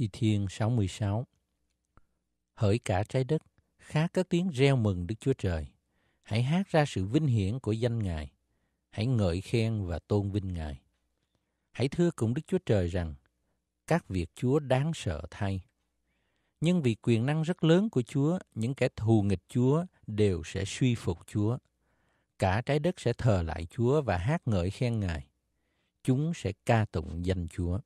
Thi Thiên 66 Hỡi cả trái đất, khá có tiếng reo mừng Đức Chúa Trời. Hãy hát ra sự vinh hiển của danh Ngài. Hãy ngợi khen và tôn vinh Ngài. Hãy thưa cùng Đức Chúa Trời rằng, các việc Chúa đáng sợ thay. Nhưng vì quyền năng rất lớn của Chúa, những kẻ thù nghịch Chúa đều sẽ suy phục Chúa. Cả trái đất sẽ thờ lại Chúa và hát ngợi khen Ngài. Chúng sẽ ca tụng danh Chúa.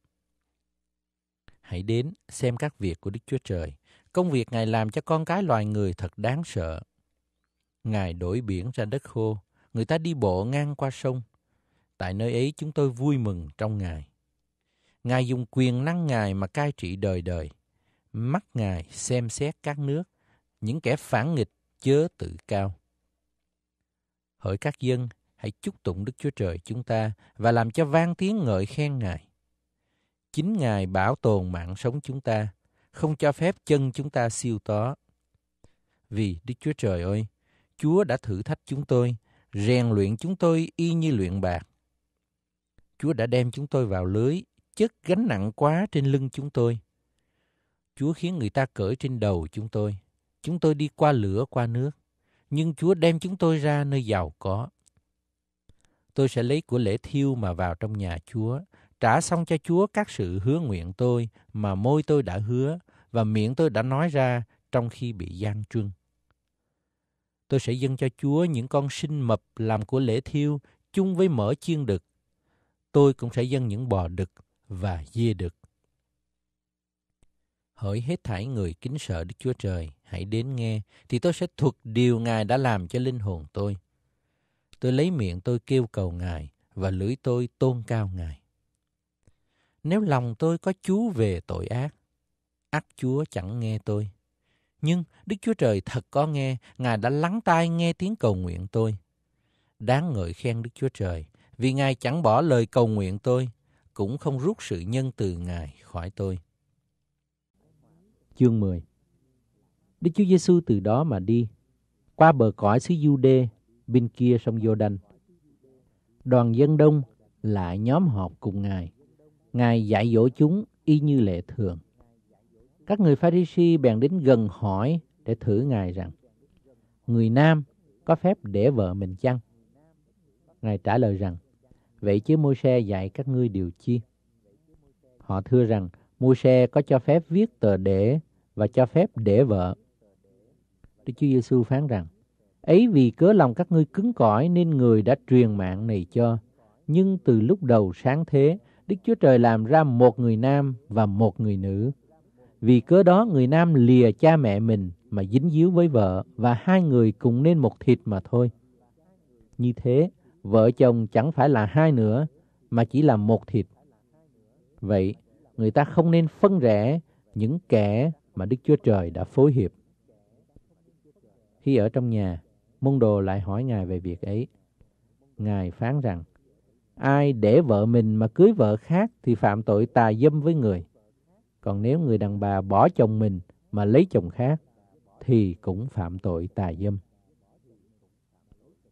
Hãy đến xem các việc của Đức Chúa Trời. Công việc Ngài làm cho con cái loài người thật đáng sợ. Ngài đổi biển ra đất khô, người ta đi bộ ngang qua sông. Tại nơi ấy chúng tôi vui mừng trong Ngài. Ngài dùng quyền năng Ngài mà cai trị đời đời. Mắt Ngài xem xét các nước, những kẻ phản nghịch chớ tự cao. Hỡi các dân, hãy chúc tụng Đức Chúa Trời chúng ta và làm cho vang tiếng ngợi khen Ngài. Chính Ngài bảo tồn mạng sống chúng ta, không cho phép chân chúng ta siêu tó. Vì Đức Chúa Trời ơi, Chúa đã thử thách chúng tôi, rèn luyện chúng tôi y như luyện bạc. Chúa đã đem chúng tôi vào lưới, chất gánh nặng quá trên lưng chúng tôi. Chúa khiến người ta cởi trên đầu chúng tôi. Chúng tôi đi qua lửa qua nước, nhưng Chúa đem chúng tôi ra nơi giàu có. Tôi sẽ lấy của lễ thiêu mà vào trong nhà Chúa, trả xong cho Chúa các sự hứa nguyện tôi mà môi tôi đã hứa và miệng tôi đã nói ra trong khi bị gian truân. Tôi sẽ dâng cho Chúa những con sinh mập làm của lễ thiêu chung với mỡ chiên đực. Tôi cũng sẽ dâng những bò đực và dê đực. Hỡi hết thảy người kính sợ Đức Chúa Trời, hãy đến nghe, thì tôi sẽ thuật điều Ngài đã làm cho linh hồn tôi. Tôi lấy miệng tôi kêu cầu Ngài, và lưỡi tôi tôn cao Ngài. Nếu lòng tôi có Chúa về tội ác, ác Chúa chẳng nghe tôi. Nhưng Đức Chúa Trời thật có nghe, Ngài đã lắng tai nghe tiếng cầu nguyện tôi. Đáng ngợi khen Đức Chúa Trời, vì Ngài chẳng bỏ lời cầu nguyện tôi, cũng không rút sự nhân từ Ngài khỏi tôi. Chương 10 Đức Chúa Giêsu từ đó mà đi, qua bờ cõi xứ Giu-đê, bên kia sông giô Đoàn dân đông lại nhóm họp cùng Ngài. Ngài dạy dỗ chúng y như lệ thường. Các người pha si bèn đến gần hỏi để thử Ngài rằng, Người nam có phép để vợ mình chăng? Ngài trả lời rằng, Vậy chứ môi xe dạy các ngươi điều chi? Họ thưa rằng, môi xe có cho phép viết tờ để và cho phép để vợ. Đức Chúa Giêsu phán rằng, Ấy vì cớ lòng các ngươi cứng cỏi nên người đã truyền mạng này cho. Nhưng từ lúc đầu sáng thế, Đức Chúa Trời làm ra một người nam và một người nữ. Vì cớ đó người nam lìa cha mẹ mình mà dính díu với vợ và hai người cùng nên một thịt mà thôi. Như thế, vợ chồng chẳng phải là hai nữa mà chỉ là một thịt. Vậy, người ta không nên phân rẽ những kẻ mà Đức Chúa Trời đã phối hiệp. Khi ở trong nhà, môn đồ lại hỏi Ngài về việc ấy. Ngài phán rằng, Ai để vợ mình mà cưới vợ khác thì phạm tội tà dâm với người. Còn nếu người đàn bà bỏ chồng mình mà lấy chồng khác thì cũng phạm tội tà dâm.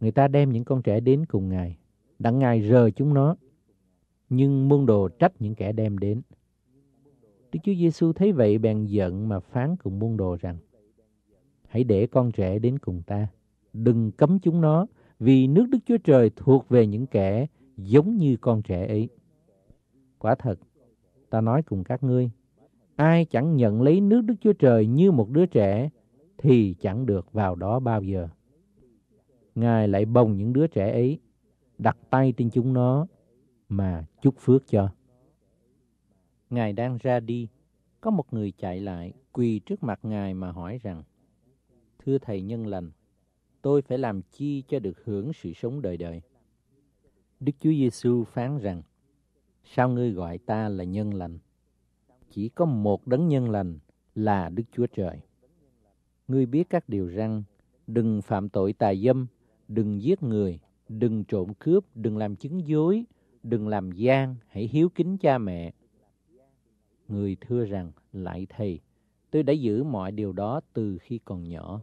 Người ta đem những con trẻ đến cùng Ngài, đặng Ngài rờ chúng nó, nhưng môn đồ trách những kẻ đem đến. Đức Chúa Giêsu thấy vậy bèn giận mà phán cùng môn đồ rằng, Hãy để con trẻ đến cùng ta, đừng cấm chúng nó, vì nước Đức Chúa Trời thuộc về những kẻ giống như con trẻ ấy. Quả thật, ta nói cùng các ngươi, ai chẳng nhận lấy nước Đức Chúa Trời như một đứa trẻ, thì chẳng được vào đó bao giờ. Ngài lại bồng những đứa trẻ ấy, đặt tay trên chúng nó mà chúc phước cho. Ngài đang ra đi, có một người chạy lại, quỳ trước mặt Ngài mà hỏi rằng, Thưa Thầy nhân lành, tôi phải làm chi cho được hưởng sự sống đời đời? Đức Chúa Giêsu phán rằng, sao ngươi gọi ta là nhân lành? Chỉ có một đấng nhân lành là Đức Chúa Trời. Ngươi biết các điều răn, đừng phạm tội tà dâm, đừng giết người, đừng trộm cướp, đừng làm chứng dối, đừng làm gian, hãy hiếu kính cha mẹ. Người thưa rằng, lại thầy, tôi đã giữ mọi điều đó từ khi còn nhỏ.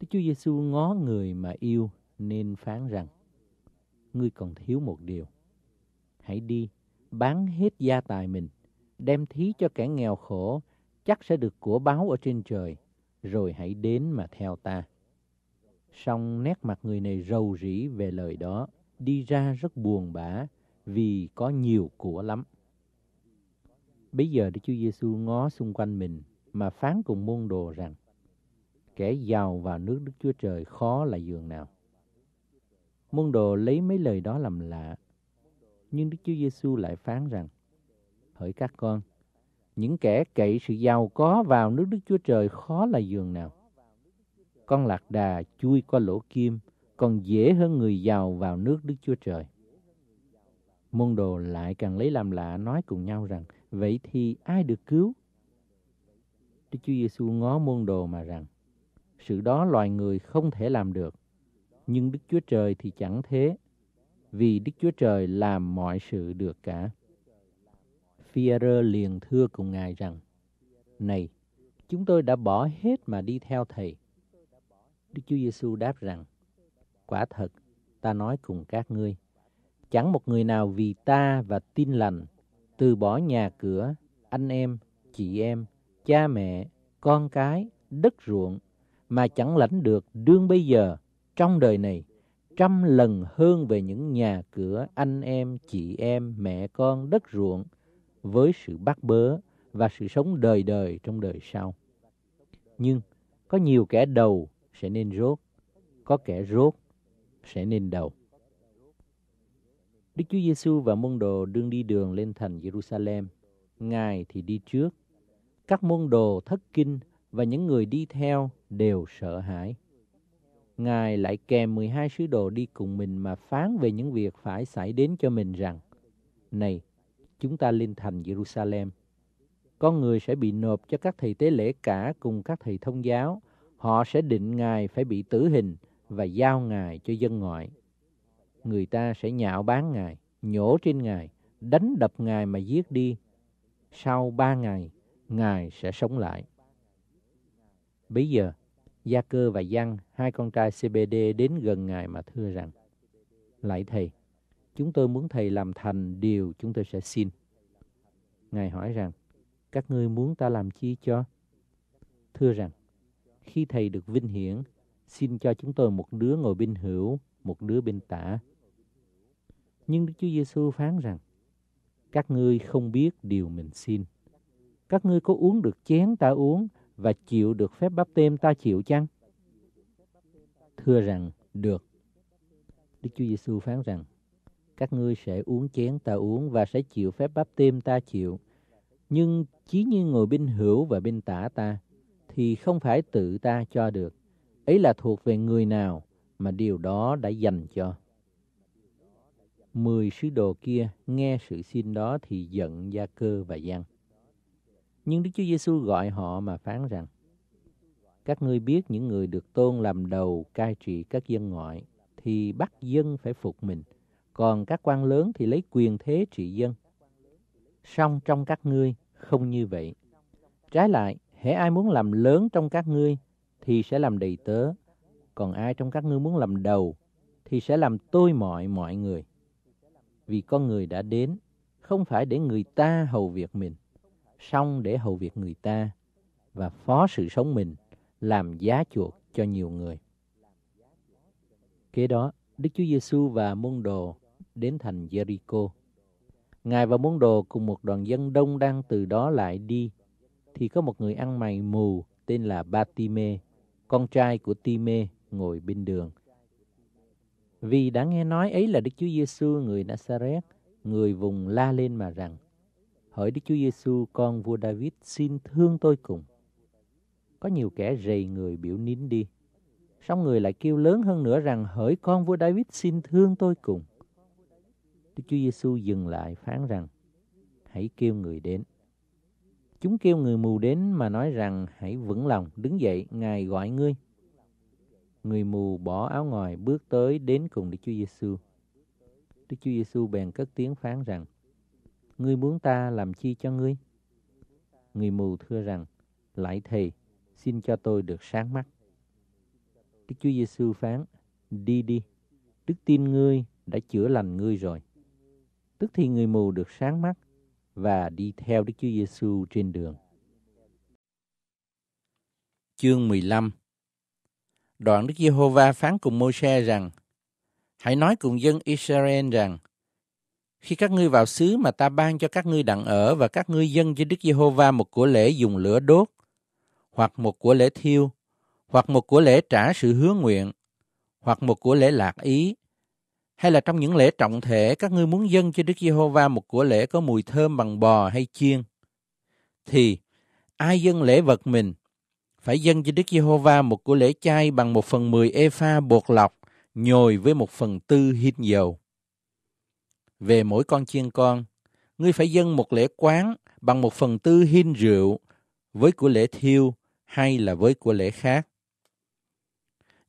Đức Chúa Giêsu ngó người mà yêu nên phán rằng ngươi còn thiếu một điều. Hãy đi, bán hết gia tài mình, đem thí cho kẻ nghèo khổ, chắc sẽ được của báo ở trên trời, rồi hãy đến mà theo ta. Xong nét mặt người này rầu rĩ về lời đó, đi ra rất buồn bã vì có nhiều của lắm. Bây giờ Đức Chúa Giêsu ngó xung quanh mình mà phán cùng môn đồ rằng, kẻ giàu vào nước Đức Chúa Trời khó là giường nào. Môn đồ lấy mấy lời đó làm lạ. Nhưng Đức Chúa Giêsu lại phán rằng, Hỡi các con, những kẻ cậy sự giàu có vào nước Đức Chúa Trời khó là giường nào. Con lạc đà chui qua lỗ kim, còn dễ hơn người giàu vào nước Đức Chúa Trời. Môn đồ lại càng lấy làm lạ nói cùng nhau rằng, vậy thì ai được cứu? Đức Chúa Giêsu ngó môn đồ mà rằng, sự đó loài người không thể làm được nhưng Đức Chúa Trời thì chẳng thế, vì Đức Chúa Trời làm mọi sự được cả. phi liền thưa cùng Ngài rằng, Này, chúng tôi đã bỏ hết mà đi theo Thầy. Đức Chúa Giêsu đáp rằng, Quả thật, ta nói cùng các ngươi, chẳng một người nào vì ta và tin lành, từ bỏ nhà cửa, anh em, chị em, cha mẹ, con cái, đất ruộng, mà chẳng lãnh được đương bây giờ trong đời này trăm lần hơn về những nhà cửa, anh em, chị em, mẹ con, đất ruộng với sự bắt bớ và sự sống đời đời trong đời sau. Nhưng có nhiều kẻ đầu sẽ nên rốt, có kẻ rốt sẽ nên đầu. Đức Chúa Giêsu và môn đồ đương đi đường lên thành Jerusalem, Ngài thì đi trước. Các môn đồ thất kinh và những người đi theo đều sợ hãi. Ngài lại kèm 12 sứ đồ đi cùng mình mà phán về những việc phải xảy đến cho mình rằng, Này, chúng ta lên thành Jerusalem. Con người sẽ bị nộp cho các thầy tế lễ cả cùng các thầy thông giáo. Họ sẽ định Ngài phải bị tử hình và giao Ngài cho dân ngoại. Người ta sẽ nhạo bán Ngài, nhổ trên Ngài, đánh đập Ngài mà giết đi. Sau ba ngày, Ngài sẽ sống lại. Bây giờ, Gia Cơ và Giăng, hai con trai CBD đến gần Ngài mà thưa rằng, Lạy Thầy, chúng tôi muốn Thầy làm thành điều chúng tôi sẽ xin. Ngài hỏi rằng, các ngươi muốn ta làm chi cho? Thưa rằng, khi Thầy được vinh hiển, xin cho chúng tôi một đứa ngồi bên hữu, một đứa bên tả. Nhưng Đức Chúa Giêsu phán rằng, các ngươi không biết điều mình xin. Các ngươi có uống được chén ta uống và chịu được phép báp têm ta chịu chăng? Thưa rằng, được. Đức Chúa Giêsu phán rằng, các ngươi sẽ uống chén ta uống và sẽ chịu phép báp têm ta chịu. Nhưng chí như ngồi bên hữu và bên tả ta, thì không phải tự ta cho được. Ấy là thuộc về người nào mà điều đó đã dành cho. Mười sứ đồ kia nghe sự xin đó thì giận gia cơ và giang. Nhưng Đức Chúa Giêsu gọi họ mà phán rằng: Các ngươi biết những người được tôn làm đầu cai trị các dân ngoại thì bắt dân phải phục mình, còn các quan lớn thì lấy quyền thế trị dân. Song trong các ngươi không như vậy. Trái lại, hễ ai muốn làm lớn trong các ngươi thì sẽ làm đầy tớ, còn ai trong các ngươi muốn làm đầu thì sẽ làm tôi mọi mọi người. Vì con người đã đến, không phải để người ta hầu việc mình, xong để hầu việc người ta và phó sự sống mình làm giá chuộc cho nhiều người. Kế đó, Đức Chúa Giêsu và môn đồ đến thành Jericho. Ngài và môn đồ cùng một đoàn dân đông đang từ đó lại đi, thì có một người ăn mày mù tên là Batime, con trai của Time ngồi bên đường. Vì đã nghe nói ấy là Đức Chúa Giêsu người Nazareth, người vùng la lên mà rằng: Hỡi Đức Chúa Giêsu, con vua David, xin thương tôi cùng. Có nhiều kẻ rầy người biểu nín đi. Xong người lại kêu lớn hơn nữa rằng, hỡi con vua David, xin thương tôi cùng. Đức Chúa Giêsu dừng lại phán rằng, hãy kêu người đến. Chúng kêu người mù đến mà nói rằng, hãy vững lòng, đứng dậy, Ngài gọi ngươi. Người mù bỏ áo ngoài bước tới đến cùng Đức Chúa Giêsu. Đức Chúa Giêsu bèn cất tiếng phán rằng: ngươi muốn ta làm chi cho ngươi? Người mù thưa rằng, lại thầy, xin cho tôi được sáng mắt. Đức Chúa Giêsu phán, đi đi, đức tin ngươi đã chữa lành ngươi rồi. Tức thì người mù được sáng mắt và đi theo Đức Chúa Giêsu trên đường. Chương 15 Đoạn Đức Giê-hô-va phán cùng mô se rằng, Hãy nói cùng dân Israel rằng, khi các ngươi vào xứ mà ta ban cho các ngươi đặng ở và các ngươi dân cho Đức Giê-hô-va một của lễ dùng lửa đốt, hoặc một của lễ thiêu, hoặc một của lễ trả sự hứa nguyện, hoặc một của lễ lạc ý, hay là trong những lễ trọng thể các ngươi muốn dâng cho Đức Giê-hô-va một của lễ có mùi thơm bằng bò hay chiên, thì ai dâng lễ vật mình phải dâng cho Đức Giê-hô-va một của lễ chay bằng một phần mười epha bột lọc nhồi với một phần tư hin dầu về mỗi con chiên con, ngươi phải dâng một lễ quán bằng một phần tư hin rượu với của lễ thiêu hay là với của lễ khác.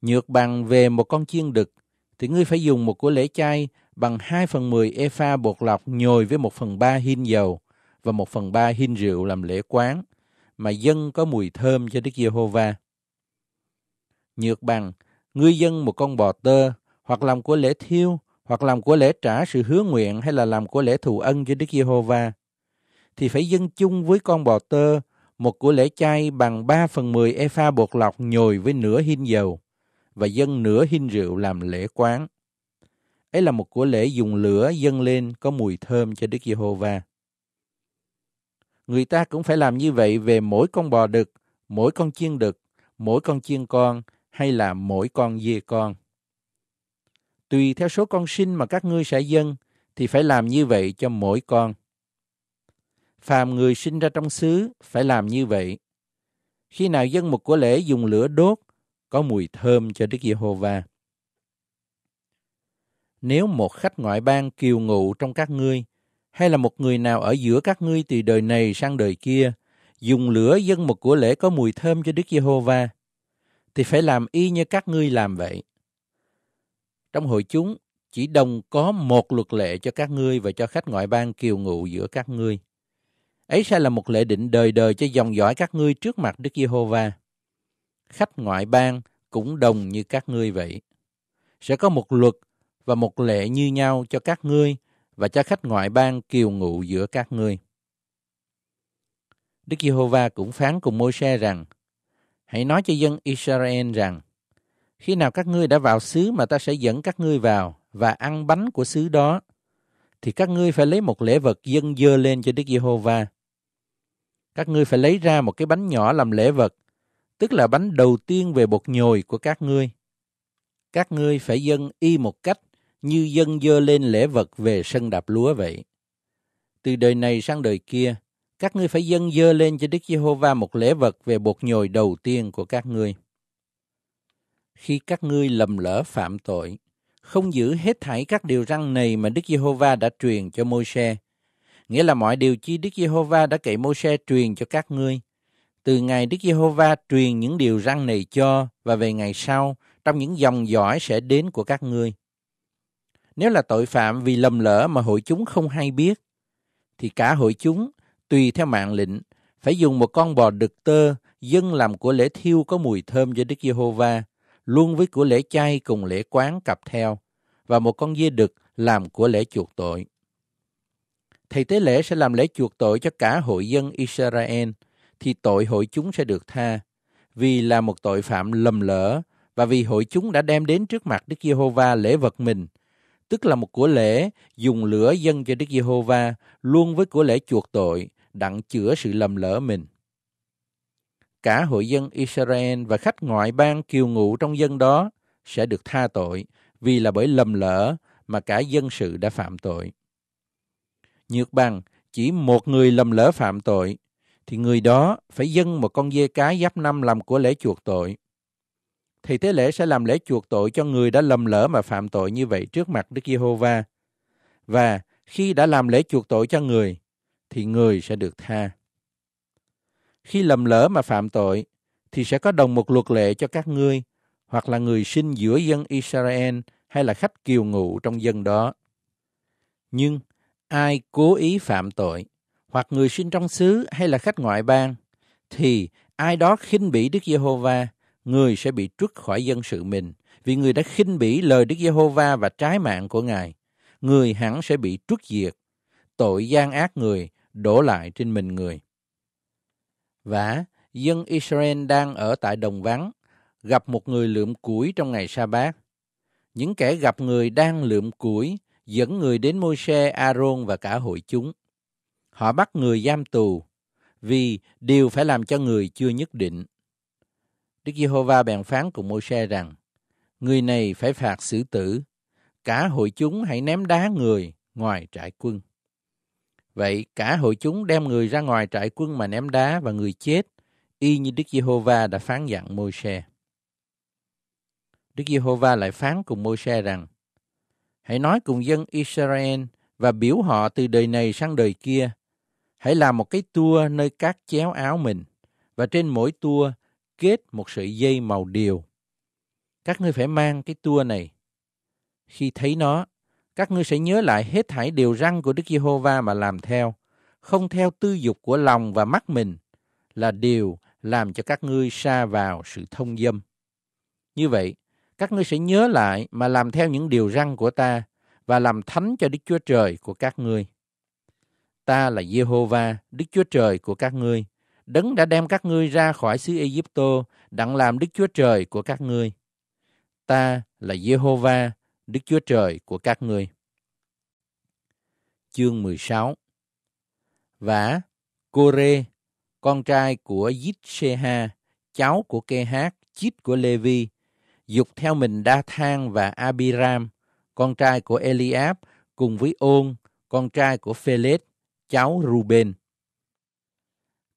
Nhược bằng về một con chiên đực, thì ngươi phải dùng một của lễ chay bằng 2 phần 10 epha bột lọc nhồi với 1 phần 3 hin dầu và 1 phần 3 hin rượu làm lễ quán, mà dân có mùi thơm cho Đức Giê-hô-va. Nhược bằng, ngươi dân một con bò tơ hoặc làm của lễ thiêu hoặc làm của lễ trả sự hứa nguyện hay là làm của lễ thù ân với Đức Giê-hô-va, thì phải dâng chung với con bò tơ một của lễ chay bằng 3 phần 10 epha bột lọc nhồi với nửa hin dầu và dâng nửa hin rượu làm lễ quán. Ấy là một của lễ dùng lửa dâng lên có mùi thơm cho Đức Giê-hô-va. Người ta cũng phải làm như vậy về mỗi con bò đực, mỗi con chiên đực, mỗi con chiên con hay là mỗi con dê con tùy theo số con sinh mà các ngươi sẽ dâng, thì phải làm như vậy cho mỗi con. Phàm người sinh ra trong xứ phải làm như vậy. Khi nào dân một của lễ dùng lửa đốt, có mùi thơm cho Đức Giê-hô-va. Nếu một khách ngoại bang kiều ngụ trong các ngươi, hay là một người nào ở giữa các ngươi từ đời này sang đời kia, dùng lửa dân một của lễ có mùi thơm cho Đức Giê-hô-va, thì phải làm y như các ngươi làm vậy. Trong hội chúng, chỉ đồng có một luật lệ cho các ngươi và cho khách ngoại bang kiều ngụ giữa các ngươi. Ấy sẽ là một lệ định đời đời cho dòng dõi các ngươi trước mặt Đức Giê-hô-va. Khách ngoại bang cũng đồng như các ngươi vậy. Sẽ có một luật và một lệ như nhau cho các ngươi và cho khách ngoại bang kiều ngụ giữa các ngươi. Đức Giê-hô-va cũng phán cùng Môi-se rằng: Hãy nói cho dân Israel rằng: khi nào các ngươi đã vào xứ mà ta sẽ dẫn các ngươi vào và ăn bánh của xứ đó, thì các ngươi phải lấy một lễ vật dân dơ lên cho Đức Giê-hô-va. Các ngươi phải lấy ra một cái bánh nhỏ làm lễ vật, tức là bánh đầu tiên về bột nhồi của các ngươi. Các ngươi phải dân y một cách như dân dơ lên lễ vật về sân đạp lúa vậy. Từ đời này sang đời kia, các ngươi phải dân dơ lên cho Đức Giê-hô-va một lễ vật về bột nhồi đầu tiên của các ngươi khi các ngươi lầm lỡ phạm tội, không giữ hết thảy các điều răn này mà Đức Giê-hô-va đã truyền cho Môi-se. Nghĩa là mọi điều chi Đức Giê-hô-va đã kể Môi-se truyền cho các ngươi. Từ ngày Đức Giê-hô-va truyền những điều răn này cho và về ngày sau, trong những dòng dõi sẽ đến của các ngươi. Nếu là tội phạm vì lầm lỡ mà hội chúng không hay biết, thì cả hội chúng, tùy theo mạng lệnh, phải dùng một con bò đực tơ dâng làm của lễ thiêu có mùi thơm cho Đức Giê-hô-va luôn với của lễ chay cùng lễ quán cặp theo, và một con dê đực làm của lễ chuộc tội. Thầy tế lễ sẽ làm lễ chuộc tội cho cả hội dân Israel, thì tội hội chúng sẽ được tha, vì là một tội phạm lầm lỡ và vì hội chúng đã đem đến trước mặt Đức Giê-hô-va lễ vật mình, tức là một của lễ dùng lửa dâng cho Đức Giê-hô-va luôn với của lễ chuộc tội, đặng chữa sự lầm lỡ mình cả hội dân Israel và khách ngoại bang kiều ngụ trong dân đó sẽ được tha tội vì là bởi lầm lỡ mà cả dân sự đã phạm tội. Nhược bằng chỉ một người lầm lỡ phạm tội thì người đó phải dâng một con dê cái giáp năm làm của lễ chuộc tội. Thì tế lễ sẽ làm lễ chuộc tội cho người đã lầm lỡ mà phạm tội như vậy trước mặt Đức Giê-hô-va. Và khi đã làm lễ chuộc tội cho người, thì người sẽ được tha. Khi lầm lỡ mà phạm tội, thì sẽ có đồng một luật lệ cho các ngươi, hoặc là người sinh giữa dân Israel hay là khách kiều ngụ trong dân đó. Nhưng ai cố ý phạm tội, hoặc người sinh trong xứ hay là khách ngoại bang, thì ai đó khinh bỉ Đức Giê-hô-va, người sẽ bị trút khỏi dân sự mình, vì người đã khinh bỉ lời Đức Giê-hô-va và trái mạng của Ngài. Người hẳn sẽ bị trút diệt, tội gian ác người đổ lại trên mình người. Và dân Israel đang ở tại đồng vắng, gặp một người lượm củi trong ngày sa bát. Những kẻ gặp người đang lượm củi dẫn người đến Môi-se, A-rôn và cả hội chúng. Họ bắt người giam tù vì điều phải làm cho người chưa nhất định. Đức Giê-hô-va bèn phán cùng Môi-se rằng: Người này phải phạt xử tử, cả hội chúng hãy ném đá người ngoài trại quân. Vậy cả hội chúng đem người ra ngoài trại quân mà ném đá và người chết, y như Đức Giê-hô-va đã phán dặn Môi-se. Đức Giê-hô-va lại phán cùng Môi-se rằng, Hãy nói cùng dân Israel và biểu họ từ đời này sang đời kia. Hãy làm một cái tua nơi các chéo áo mình, và trên mỗi tua kết một sợi dây màu điều. Các ngươi phải mang cái tua này. Khi thấy nó, các ngươi sẽ nhớ lại hết thảy điều răn của Đức Giê-hô-va mà làm theo, không theo tư dục của lòng và mắt mình, là điều làm cho các ngươi xa vào sự thông dâm. Như vậy, các ngươi sẽ nhớ lại mà làm theo những điều răn của ta và làm thánh cho Đức Chúa Trời của các ngươi. Ta là Giê-hô-va, Đức Chúa Trời của các ngươi, đấng đã đem các ngươi ra khỏi xứ Ai Cập, đặng làm Đức Chúa Trời của các ngươi. Ta là Giê-hô-va, Đức Chúa Trời của các ngươi. Chương 16 Và Cô-rê, con trai của Yít-xê-ha, cháu của Kê-hát, chít của Lê-vi, dục theo mình Đa-thang và Abiram, con trai của Eliab, cùng với Ôn, con trai của Phê-lết, cháu Ruben.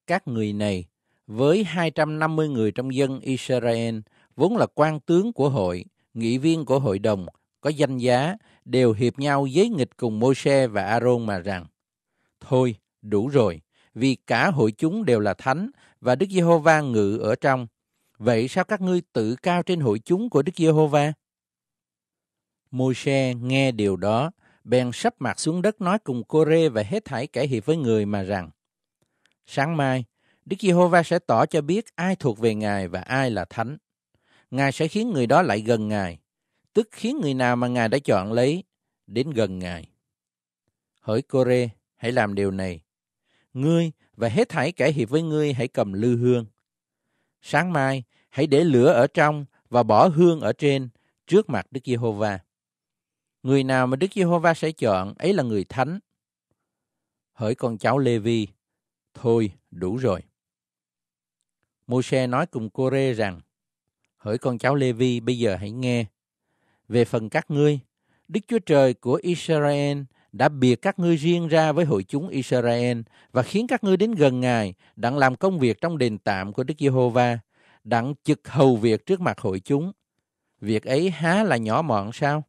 Các người này, với 250 người trong dân Israel, vốn là quan tướng của hội, nghị viên của hội đồng, có danh giá đều hiệp nhau giấy nghịch cùng Môi-se và A-rôn mà rằng Thôi, đủ rồi, vì cả hội chúng đều là thánh và Đức Giê-hô-va ngự ở trong. Vậy sao các ngươi tự cao trên hội chúng của Đức Giê-hô-va? Môi-se nghe điều đó, bèn sắp mặt xuống đất nói cùng Cô-rê và hết thảy kẻ hiệp với người mà rằng Sáng mai, Đức Giê-hô-va sẽ tỏ cho biết ai thuộc về Ngài và ai là thánh. Ngài sẽ khiến người đó lại gần Ngài, tức khiến người nào mà Ngài đã chọn lấy đến gần Ngài. Hỡi Cô-rê, hãy làm điều này. Ngươi và hết thảy kẻ hiệp với ngươi hãy cầm lư hương. Sáng mai, hãy để lửa ở trong và bỏ hương ở trên trước mặt Đức Giê-hô-va. Người nào mà Đức Giê-hô-va sẽ chọn ấy là người thánh. Hỡi con cháu Lê-vi, thôi đủ rồi. mô se nói cùng Cô-rê rằng, hỡi con cháu Lê-vi bây giờ hãy nghe, về phần các ngươi, Đức Chúa Trời của Israel đã biệt các ngươi riêng ra với hội chúng Israel và khiến các ngươi đến gần Ngài, đặng làm công việc trong đền tạm của Đức Giê-hô-va, đặng trực hầu việc trước mặt hội chúng. Việc ấy há là nhỏ mọn sao?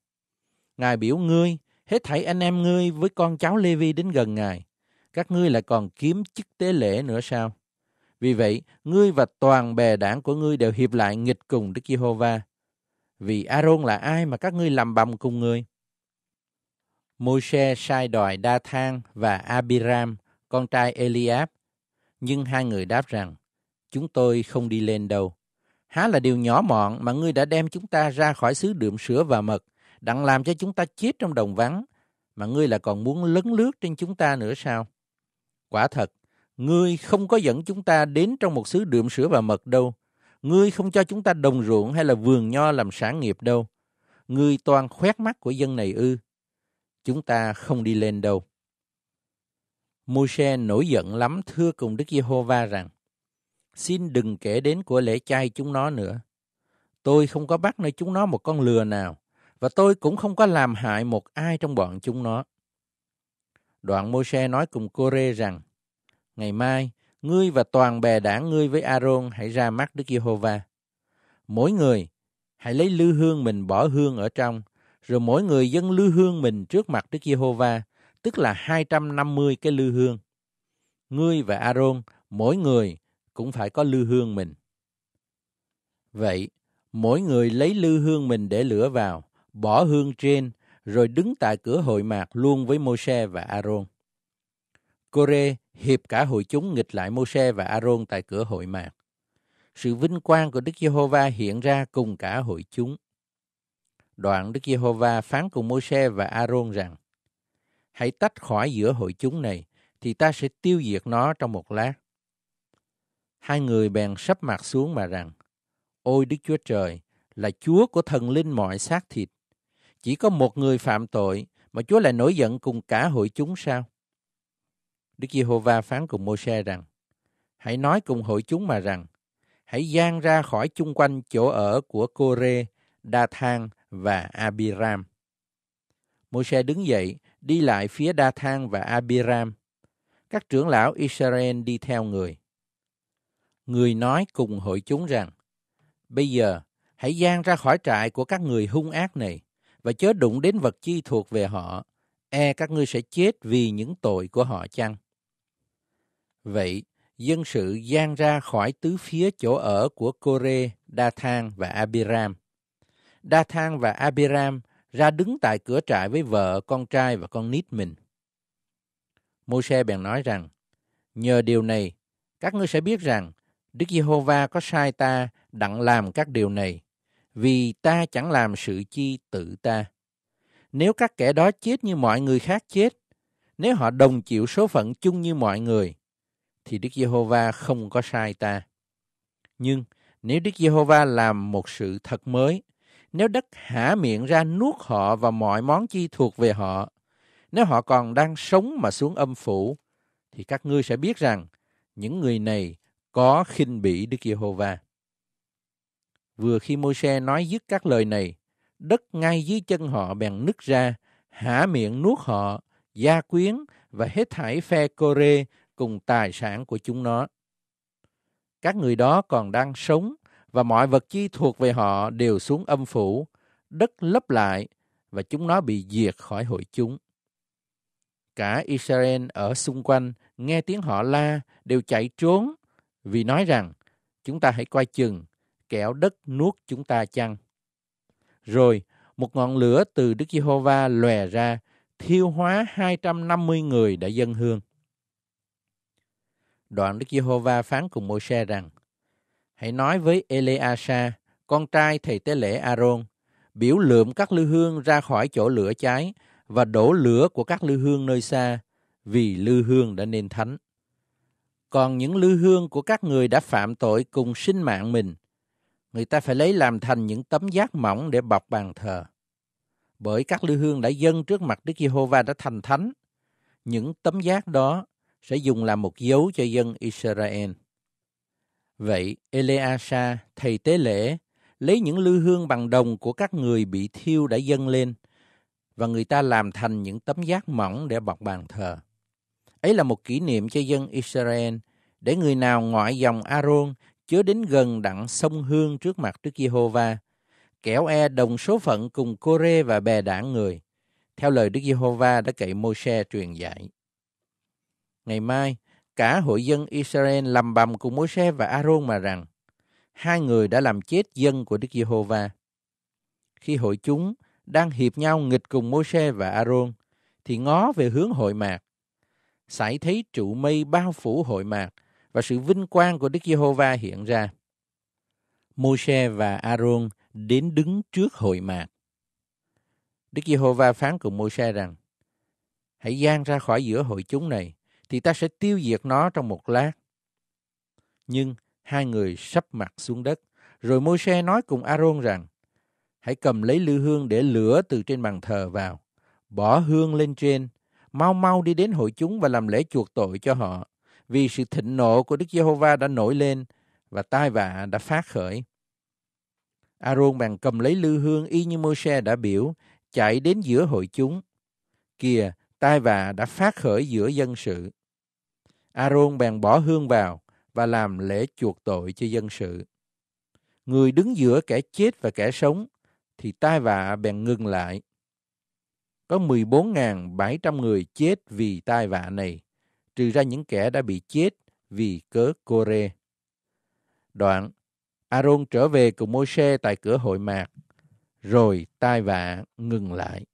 Ngài biểu ngươi, hết thảy anh em ngươi với con cháu Lê-vi đến gần Ngài. Các ngươi lại còn kiếm chức tế lễ nữa sao? Vì vậy, ngươi và toàn bè đảng của ngươi đều hiệp lại nghịch cùng Đức Giê-hô-va. Vì Aaron là ai mà các ngươi làm bầm cùng người? Môi-se sai đòi Đa Thang và Abiram, con trai Eliab. Nhưng hai người đáp rằng, chúng tôi không đi lên đâu. Há là điều nhỏ mọn mà ngươi đã đem chúng ta ra khỏi xứ đượm sữa và mật, đặng làm cho chúng ta chết trong đồng vắng, mà ngươi là còn muốn lấn lướt trên chúng ta nữa sao? Quả thật, ngươi không có dẫn chúng ta đến trong một xứ đượm sữa và mật đâu, Ngươi không cho chúng ta đồng ruộng hay là vườn nho làm sản nghiệp đâu. Ngươi toàn khoét mắt của dân này ư. Chúng ta không đi lên đâu. Môi-se nổi giận lắm thưa cùng Đức Giê-hô-va rằng Xin đừng kể đến của lễ chay chúng nó nữa. Tôi không có bắt nơi chúng nó một con lừa nào và tôi cũng không có làm hại một ai trong bọn chúng nó. Đoạn Môi-se nói cùng Cô-rê rằng Ngày mai, ngươi và toàn bè đảng ngươi với Aaron hãy ra mắt Đức Giê-hô-va. Mỗi người hãy lấy lư hương mình bỏ hương ở trong, rồi mỗi người dâng lư hương mình trước mặt Đức Giê-hô-va, tức là 250 cái lư hương. Ngươi và Aaron, mỗi người cũng phải có lư hương mình. Vậy, mỗi người lấy lư hương mình để lửa vào, bỏ hương trên, rồi đứng tại cửa hội mạc luôn với Môi-se và Aaron. Cô-rê hiệp cả hội chúng nghịch lại Môse và Aaron tại cửa hội mạc. Sự vinh quang của Đức Giê-hô-va hiện ra cùng cả hội chúng. Đoạn Đức Giê-hô-va phán cùng Môse và Aaron rằng: Hãy tách khỏi giữa hội chúng này, thì ta sẽ tiêu diệt nó trong một lát. Hai người bèn sắp mặt xuống mà rằng: Ôi Đức Chúa Trời, là Chúa của thần linh mọi xác thịt, chỉ có một người phạm tội mà Chúa lại nổi giận cùng cả hội chúng sao? Đức Giê-hô-va phán cùng Môi-se rằng: Hãy nói cùng hội chúng mà rằng: Hãy gian ra khỏi chung quanh chỗ ở của Cô-rê, Đa Thang và Abiram. Môi-se đứng dậy, đi lại phía Đa Thang và Abiram. Các trưởng lão Israel đi theo người. Người nói cùng hội chúng rằng: Bây giờ, hãy gian ra khỏi trại của các người hung ác này và chớ đụng đến vật chi thuộc về họ, e các ngươi sẽ chết vì những tội của họ chăng? Vậy, dân sự gian ra khỏi tứ phía chỗ ở của Kore, Đa Thang và Abiram. Đa Thang và Abiram ra đứng tại cửa trại với vợ, con trai và con nít mình. Môi-se bèn nói rằng, nhờ điều này, các ngươi sẽ biết rằng Đức Giê-hô-va có sai ta đặng làm các điều này, vì ta chẳng làm sự chi tự ta. Nếu các kẻ đó chết như mọi người khác chết, nếu họ đồng chịu số phận chung như mọi người, thì Đức Giê-hô-va không có sai ta. Nhưng nếu Đức Giê-hô-va làm một sự thật mới, nếu đất hả miệng ra nuốt họ và mọi món chi thuộc về họ, nếu họ còn đang sống mà xuống âm phủ, thì các ngươi sẽ biết rằng những người này có khinh bỉ Đức Giê-hô-va. Vừa khi Môi-se nói dứt các lời này, đất ngay dưới chân họ bèn nứt ra, hả miệng nuốt họ, gia quyến và hết thảy phe cô rê cùng tài sản của chúng nó. Các người đó còn đang sống và mọi vật chi thuộc về họ đều xuống âm phủ, đất lấp lại và chúng nó bị diệt khỏi hội chúng. Cả Israel ở xung quanh nghe tiếng họ la đều chạy trốn vì nói rằng chúng ta hãy coi chừng kẻo đất nuốt chúng ta chăng. Rồi một ngọn lửa từ Đức Giê-hô-va lòe ra thiêu hóa 250 người đã dân hương đoạn Đức Giê-hô-va phán cùng Môi-se rằng, Hãy nói với Eleasa, con trai thầy tế lễ Aaron, biểu lượm các lư hương ra khỏi chỗ lửa cháy và đổ lửa của các lư hương nơi xa, vì lư hương đã nên thánh. Còn những lư hương của các người đã phạm tội cùng sinh mạng mình, người ta phải lấy làm thành những tấm giác mỏng để bọc bàn thờ. Bởi các lư hương đã dâng trước mặt Đức Giê-hô-va đã thành thánh, những tấm giác đó sẽ dùng làm một dấu cho dân Israel. Vậy Eleasa, thầy tế lễ, lấy những lư hương bằng đồng của các người bị thiêu đã dâng lên, và người ta làm thành những tấm giác mỏng để bọc bàn thờ. Ấy là một kỷ niệm cho dân Israel, để người nào ngoại dòng Aaron chớ đến gần đặng sông hương trước mặt Đức Giê-hô-va, kẻo e đồng số phận cùng Cô-rê và bè đảng người, theo lời Đức Giê-hô-va đã cậy Môi-se truyền dạy. Ngày mai, cả hội dân Israel lầm bầm cùng Môi-se và A-rôn mà rằng hai người đã làm chết dân của Đức Giê-hô-va. Khi hội chúng đang hiệp nhau nghịch cùng Môi-se và A-rôn, thì ngó về hướng hội mạc. Sải thấy trụ mây bao phủ hội mạc và sự vinh quang của Đức Giê-hô-va hiện ra. Môi-se và A-rôn đến đứng trước hội mạc. Đức Giê-hô-va phán cùng Môi-se rằng: Hãy giang ra khỏi giữa hội chúng này thì ta sẽ tiêu diệt nó trong một lát. Nhưng hai người sắp mặt xuống đất, rồi môi xe nói cùng Aaron rằng, hãy cầm lấy lư hương để lửa từ trên bàn thờ vào, bỏ hương lên trên, mau mau đi đến hội chúng và làm lễ chuộc tội cho họ, vì sự thịnh nộ của Đức Giê-hô-va đã nổi lên và tai vạ đã phát khởi. Aaron bèn cầm lấy lư hương y như Môi-se đã biểu, chạy đến giữa hội chúng. Kìa, tai vạ đã phát khởi giữa dân sự. Aaron bèn bỏ hương vào và làm lễ chuộc tội cho dân sự. Người đứng giữa kẻ chết và kẻ sống thì tai vạ bèn ngừng lại. Có 14.700 người chết vì tai vạ này, trừ ra những kẻ đã bị chết vì cớ Cô-rê. Đoạn, Aaron trở về cùng Môi-se tại cửa hội mạc, rồi tai vạ ngừng lại.